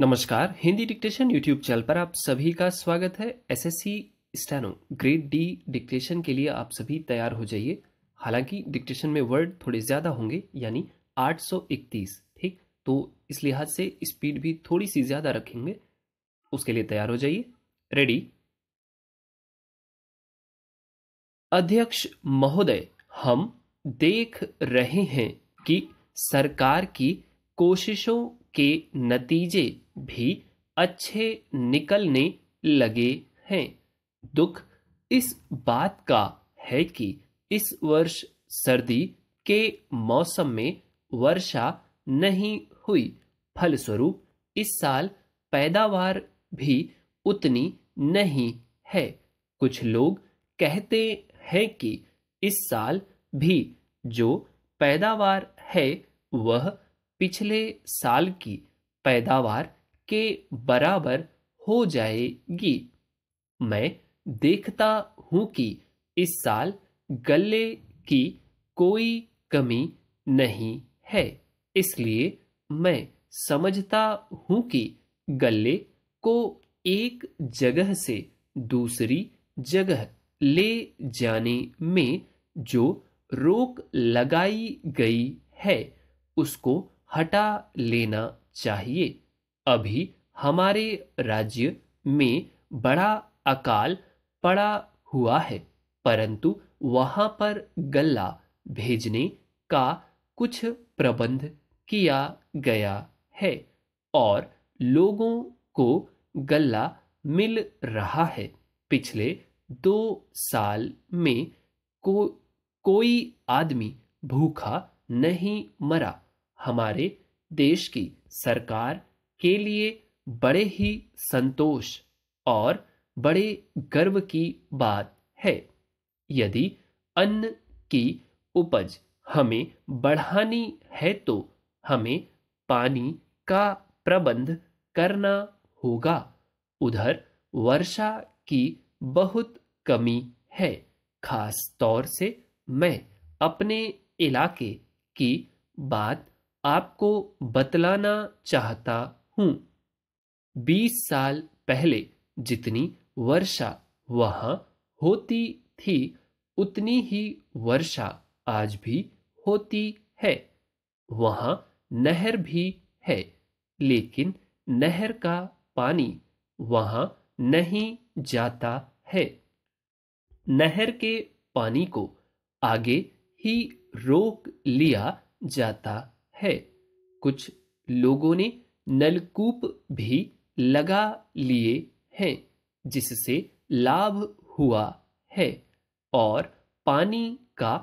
नमस्कार Hindi dictation YouTube channel पर आप सभी का स्वागत है SSC steno grade D dictation के लिए आप सभी तैयार हो जाइए हालांकि डिक्टेशन में वर्ड थोड़े ज़्यादा होंगे यानी 831 ठीक तो इस लिहाज से स्पीड भी थोड़ी सी ज़्यादा रखेंगे उसके लिए तैयार हो जाइए रेडी अध्यक्ष महोदय हम देख रहे हैं कि सरकार की कोशिशों के नतीजे भी अच्छे निकलने लगे हैं दुख इस बात का है कि इस वर्ष सर्दी के मौसम में वर्षा नहीं हुई फलस्वरूप इस साल पैदावार भी उतनी नहीं है कुछ लोग कहते हैं कि इस साल भी जो पैदावार है वह पिछले साल की पैदावार के बराबर हो जाएगी मैं देखता हूं कि इस साल गले की कोई कमी नहीं है इसलिए मैं समझता हूँ कि गले को एक जगह से दूसरी जगह ले जाने में जो रोक लगाई गई है उसको हटा लेना चाहिए अभी हमारे राज्य में बड़ा अकाल पड़ा हुआ है परंतु वहाँ पर गल्ला भेजने का कुछ प्रबंध किया गया है और लोगों को गल्ला मिल रहा है पिछले दो साल में को कोई आदमी भूखा नहीं मरा हमारे देश की सरकार के लिए बड़े ही संतोष और बड़े गर्व की बात है यदि अन्न की उपज हमें बढ़ानी है तो हमें पानी का प्रबंध करना होगा उधर वर्षा की बहुत कमी है खास तौर से मैं अपने इलाके की बात आपको बतलाना चाहता हूं बीस साल पहले जितनी वर्षा वहां होती थी उतनी ही वर्षा आज भी होती है वहां नहर भी है लेकिन नहर का पानी वहां नहीं जाता है नहर के पानी को आगे ही रोक लिया जाता है कुछ लोगों ने नलकूप भी लगा लिए हैं जिससे लाभ हुआ है और पानी का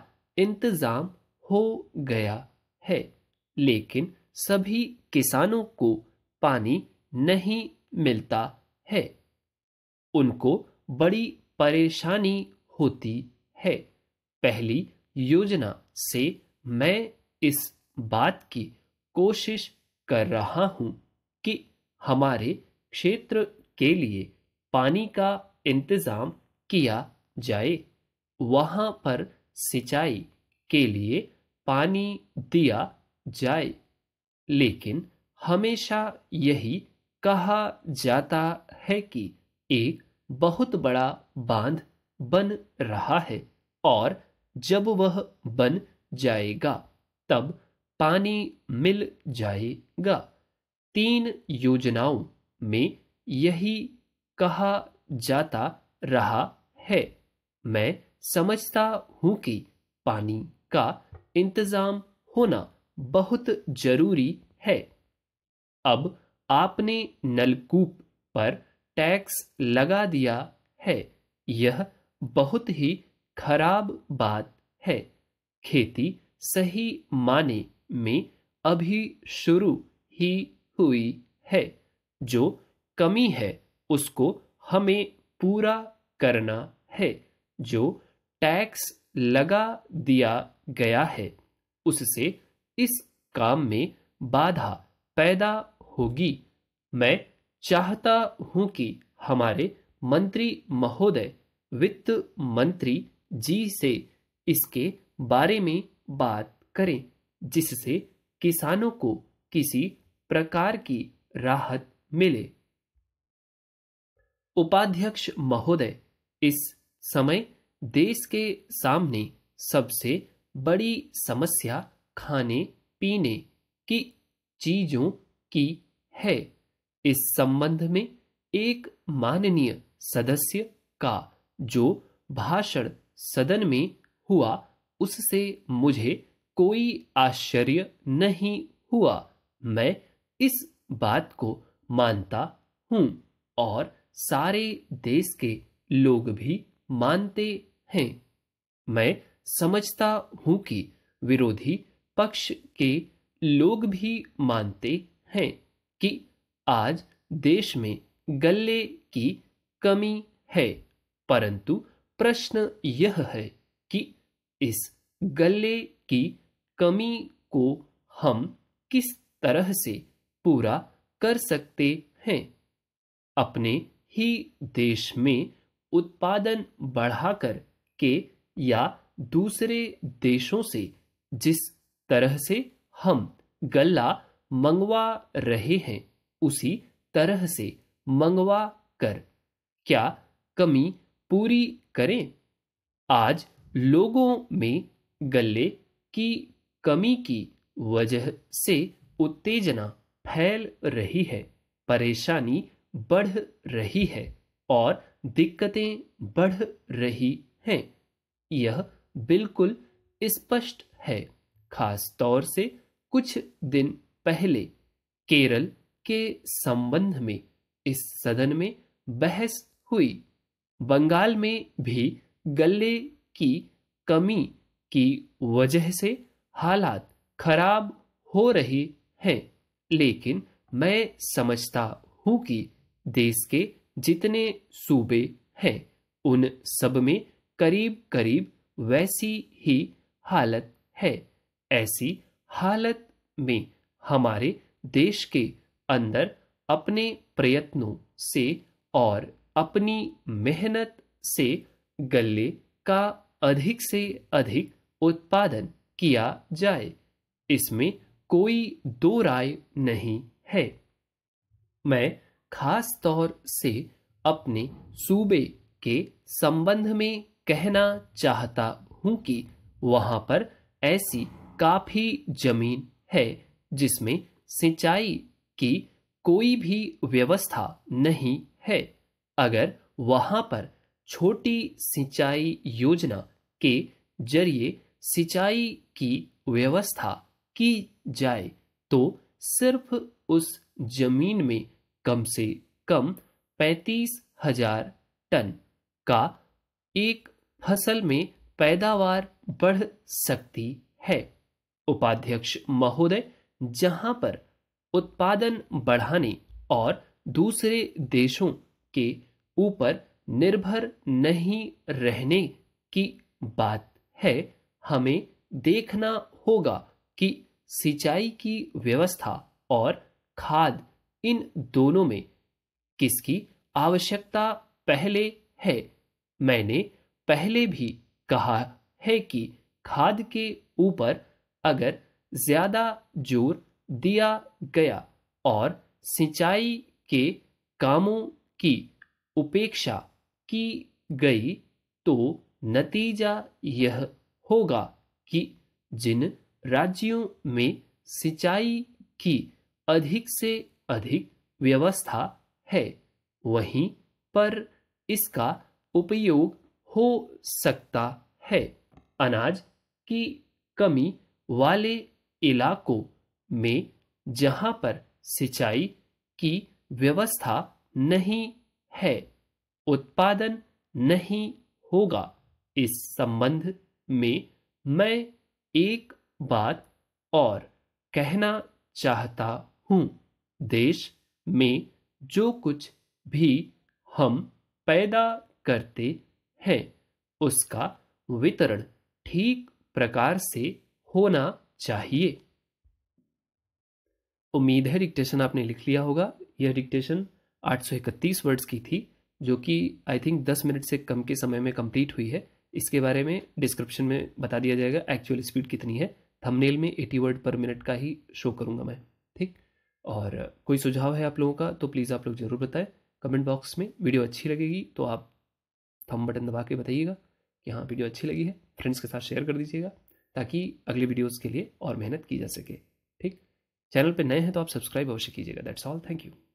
इंतजाम हो गया है लेकिन सभी किसानों को पानी नहीं मिलता है उनको बड़ी परेशानी होती है पहली योजना से मैं इस बात की कोशिश कर रहा हूं कि हमारे क्षेत्र के लिए पानी का इंतज़ाम किया जाए वहां पर सिंचाई के लिए पानी दिया जाए लेकिन हमेशा यही कहा जाता है कि एक बहुत बड़ा बांध बन रहा है और जब वह बन जाएगा तब पानी मिल जाएगा तीन योजनाओं में यही कहा जाता रहा है मैं समझता हूँ कि पानी का इंतज़ाम होना बहुत ज़रूरी है अब आपने नलकूप पर टैक्स लगा दिया है यह बहुत ही खराब बात है खेती सही माने में अभी शुरू ही हुई है जो कमी है उसको हमें पूरा करना है जो टैक्स लगा दिया गया है उससे इस काम में बाधा पैदा होगी मैं चाहता हूं कि हमारे मंत्री महोदय वित्त मंत्री जी से इसके बारे में बात करें जिससे किसानों को किसी प्रकार की राहत मिले उपाध्यक्ष महोदय इस समय देश के सामने सबसे बड़ी समस्या खाने पीने की चीजों की है इस संबंध में एक माननीय सदस्य का जो भाषण सदन में हुआ उससे मुझे कोई आश्चर्य नहीं हुआ मैं इस बात को मानता हूं और सारे देश के लोग भी मानते हैं मैं समझता हूं कि विरोधी पक्ष के लोग भी मानते हैं कि आज देश में गले की कमी है परंतु प्रश्न यह है कि इस गले की कमी को हम किस तरह से पूरा कर सकते हैं अपने ही देश में उत्पादन बढ़ाकर के या दूसरे देशों से जिस तरह से हम गल्ला मंगवा रहे हैं उसी तरह से मंगवा कर क्या कमी पूरी करें आज लोगों में गल्ले की कमी की वजह से उत्तेजना फैल रही है परेशानी बढ़ रही है और दिक्कतें बढ़ रही हैं यह बिल्कुल स्पष्ट है खास तौर से कुछ दिन पहले केरल के संबंध में इस सदन में बहस हुई बंगाल में भी गले की कमी की वजह से हालात खराब हो रहे हैं लेकिन मैं समझता हूँ कि देश के जितने सूबे हैं उन सब में करीब करीब वैसी ही हालत है ऐसी हालत में हमारे देश के अंदर अपने प्रयत्नों से और अपनी मेहनत से गले का अधिक से अधिक उत्पादन किया जाए इसमें कोई दो राय नहीं है मैं खास तौर से अपने सूबे के संबंध में कहना चाहता हूँ कि वहां पर ऐसी काफ़ी जमीन है जिसमें सिंचाई की कोई भी व्यवस्था नहीं है अगर वहां पर छोटी सिंचाई योजना के जरिए सिंचाई की व्यवस्था की जाए तो सिर्फ उस जमीन में कम से कम पैंतीस हजार टन का एक फसल में पैदावार बढ़ सकती है उपाध्यक्ष महोदय जहां पर उत्पादन बढ़ाने और दूसरे देशों के ऊपर निर्भर नहीं रहने की बात है हमें देखना होगा कि सिंचाई की व्यवस्था और खाद इन दोनों में किसकी आवश्यकता पहले है मैंने पहले भी कहा है कि खाद के ऊपर अगर ज्यादा जोर दिया गया और सिंचाई के कामों की उपेक्षा की गई तो नतीजा यह होगा कि जिन राज्यों में सिंचाई की अधिक से अधिक व्यवस्था है वहीं पर इसका उपयोग हो सकता है अनाज की कमी वाले इलाकों में जहां पर सिंचाई की व्यवस्था नहीं है उत्पादन नहीं होगा इस संबंध में मैं एक बात और कहना चाहता हूँ देश में जो कुछ भी हम पैदा करते हैं उसका वितरण ठीक प्रकार से होना चाहिए उम्मीद है डिक्टेशन आपने लिख लिया होगा यह डिक्टेशन 831 वर्ड्स की थी जो कि आई थिंक 10 मिनट से कम के समय में कंप्लीट हुई है इसके बारे में डिस्क्रिप्शन में बता दिया जाएगा एक्चुअल स्पीड कितनी है थंबनेल में 80 वर्ड पर मिनट का ही शो करूँगा मैं ठीक और कोई सुझाव है आप लोगों का तो प्लीज़ आप लोग ज़रूर बताएं कमेंट बॉक्स में वीडियो अच्छी लगेगी तो आप थम बटन दबा के बताइएगा कि हाँ वीडियो अच्छी लगी है फ्रेंड्स के साथ शेयर कर दीजिएगा ताकि अगले वीडियोस के लिए और मेहनत की जा सके ठीक चैनल पर नए हैं तो आप सब्सक्राइब अवश्य कीजिएगा दैट्स ऑल थैंक यू